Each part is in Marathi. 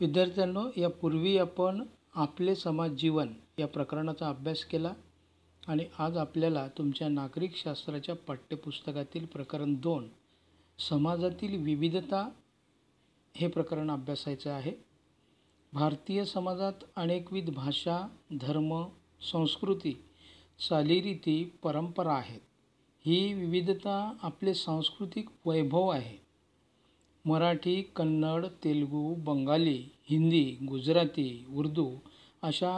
विद्यार्थ्यांनो यापूर्वी आपण आपले समाज जीवन या प्रकरणाचा अभ्यास केला आणि आज आपल्याला तुमच्या नागरिकशास्त्राच्या पाठ्यपुस्तकातील प्रकरण दोन समाजातील विविधता हे प्रकरण अभ्यासायचं आहे भारतीय समाजात अनेकविध भाषा धर्म संस्कृती चालीरीती परंपरा आहेत ही विविधता आपले सांस्कृतिक वैभव आहे मराठी कन्नड तेलगू बंगाली हिंदी गुजराती उर्दू अशा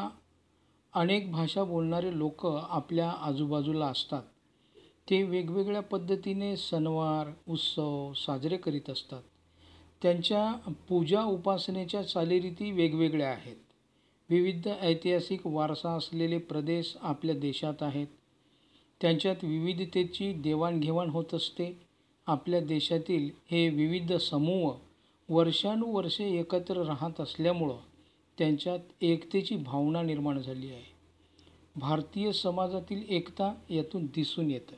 अनेक भाषा बोलणारे लोक आपल्या आजूबाजूला असतात ते वेगवेगळ्या पद्धतीने सणवार उत्सव साजरे करीत असतात त्यांच्या पूजा उपासनेच्या चालीरीती वेगवेगळ्या आहेत विविध ऐतिहासिक वारसा असलेले प्रदेश आपल्या देशात आहेत त्यांच्यात विविधतेची देवाणघेवाण होत असते आपल्या देशातील हे विविध समूह वर्षानुवर्षे एकत्र राहत असल्यामुळं त्यांच्यात एकतेची भावना निर्माण झाली आहे भारतीय समाजातील एकता यातून दिसून येतं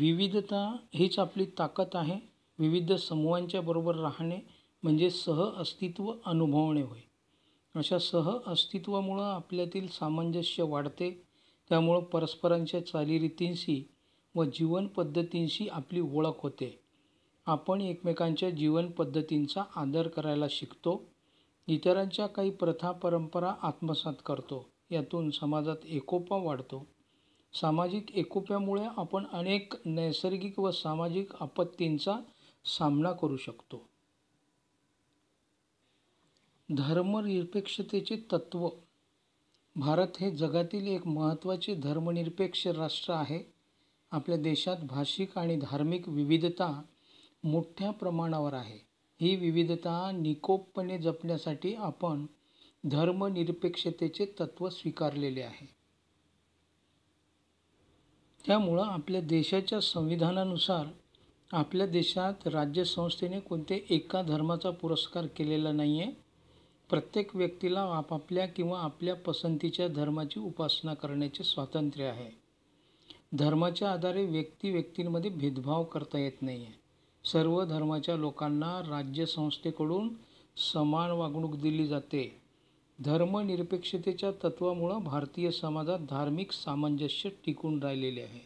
विविधता हीच आपली ताकद आहे विविध समूहांच्या बरोबर राहणे म्हणजे सह अस्तित्व अनुभवणे होय अशा सह अस्तित्वामुळं आपल्यातील सामंजस्य वाढते त्यामुळं परस्परांच्या चालीरीतींशी व जीवनपद्धतींशी आपली ओळख होते आपण एकमेकांच्या जीवनपद्धतींचा आदर करायला शिकतो इतरांच्या काही प्रथा परंपरा आत्मसात करतो यातून समाजात एकोपा वाढतो सामाजिक एकोप्यामुळे आपण अनेक नैसर्गिक व सामाजिक आपत्तींचा सामना करू शकतो धर्मनिरपेक्षतेचे तत्व भारत हे जगातील एक महत्त्वाचे धर्मनिरपेक्ष राष्ट्र आहे आपल्या देशात भाषिक आणि धार्मिक विविधता मोठ्या प्रमाणावर आहे ही विविधता निकोपपणे जपण्यासाठी आपण धर्मनिरपेक्षतेचे तत्त्व स्वीकारलेले आहे त्यामुळं आपल्या देशाच्या संविधानानुसार आपल्या देशात राज्यसंस्थेने कोणते एका धर्माचा पुरस्कार केलेला नाही आहे प्रत्येक व्यक्तीला आपापल्या किंवा आपल्या पसंतीच्या धर्माची उपासना करण्याचे स्वातंत्र्य आहे धर्माच्या आधारे व्यक्ती व्यक्तींमध्ये भेदभाव करता येत नाही आहे सर्व धर्माच्या लोकांना राज्यसंस्थेकडून समान वागणूक दिली जाते धर्मनिरपेक्षतेच्या तत्वामुळं भारतीय समाजात धार्मिक सामंजस्य टिकून राहिलेले आहे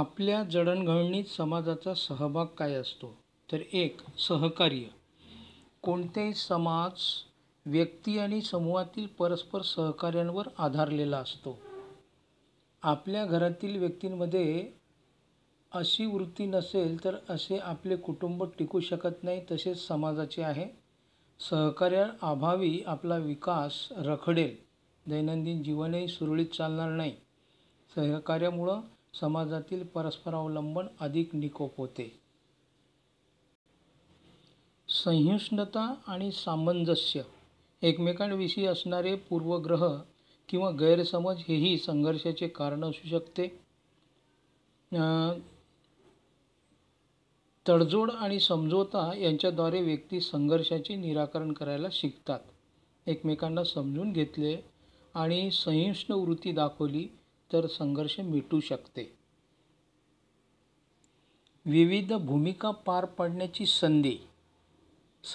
आपल्या जडणघडणीत समाजाचा सहभाग काय असतो तर एक सहकार्य कोणतेही समाज व्यक्ती आणि समूहातील परस्पर सहकार्यांवर आधारलेला असतो आपल्या घरातील व्यक्तींमध्ये अशी वृत्ती नसेल तर असे आपले कुटुंब टिकू शकत नाही तसेच समाजाचे आहे सहकार्याअभावी आपला विकास रखडेल दैनंदिन जीवनही सुरळीत चालणार नाही सहकार्यामुळं समाजातील परस्परावलंबन अधिक निकोप होते संहिष्णुता आणि सामंजस्य एकमेकांविषयी असणारे पूर्वग्रह किंवा गैरसमज हेही संघर्षाचे कारण असू शकते तडजोड आणि समझोता यांच्याद्वारे व्यक्ती संघर्षाचे निराकरण करायला शिकतात एकमेकांना समजून घेतले आणि सहिष्णु वृत्ती दाखवली तर संघर्ष मिटू शकते विविध भूमिका पार पाडण्याची संधी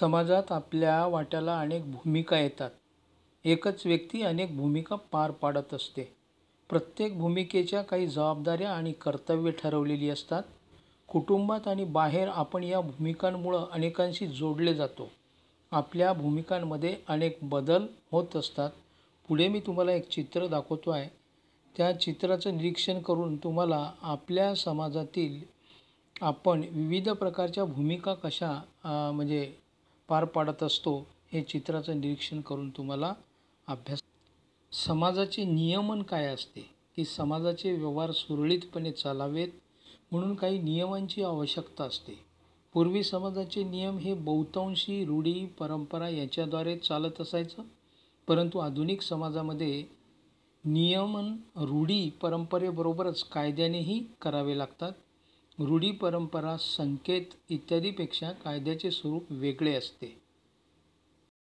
समाजात आपल्या वाट्याला अनेक भूमिका येतात एकच व्यक्ती अनेक भूमिका पार पाडत असते प्रत्येक भूमिकेच्या काही जबाबदाऱ्या आणि कर्तव्य ठरवलेली असतात कुटुंबात आणि बाहेर आपण या भूमिकांमुळं अनेकांशी जोडले जातो आपल्या भूमिकांमध्ये अनेक बदल होत असतात पुढे मी तुम्हाला एक चित्र दाखवतो आहे त्या चित्राचं निरीक्षण करून तुम्हाला आपल्या समाजातील आपण विविध प्रकारच्या भूमिका कशा म्हणजे पार पाडत असतो हे चित्राचं निरीक्षण करून तुम्हाला अभ्यास समाजाचे नियमन काय असते की समाजाचे व्यवहार सुरळीतपणे चालावेत म्हणून काही नियमांची आवश्यकता असते पूर्वी समाजाचे नियम हे बहुतांशी रूढी परंपरा यांच्याद्वारे चालत असायचं परंतु आधुनिक समाजामध्ये नियमन रूढी परंपरेबरोबरच कायद्यानेही करावे लागतात रूढी परंपरा संकेत इत्यादीपेक्षा कायद्याचे स्वरूप वेगळे असते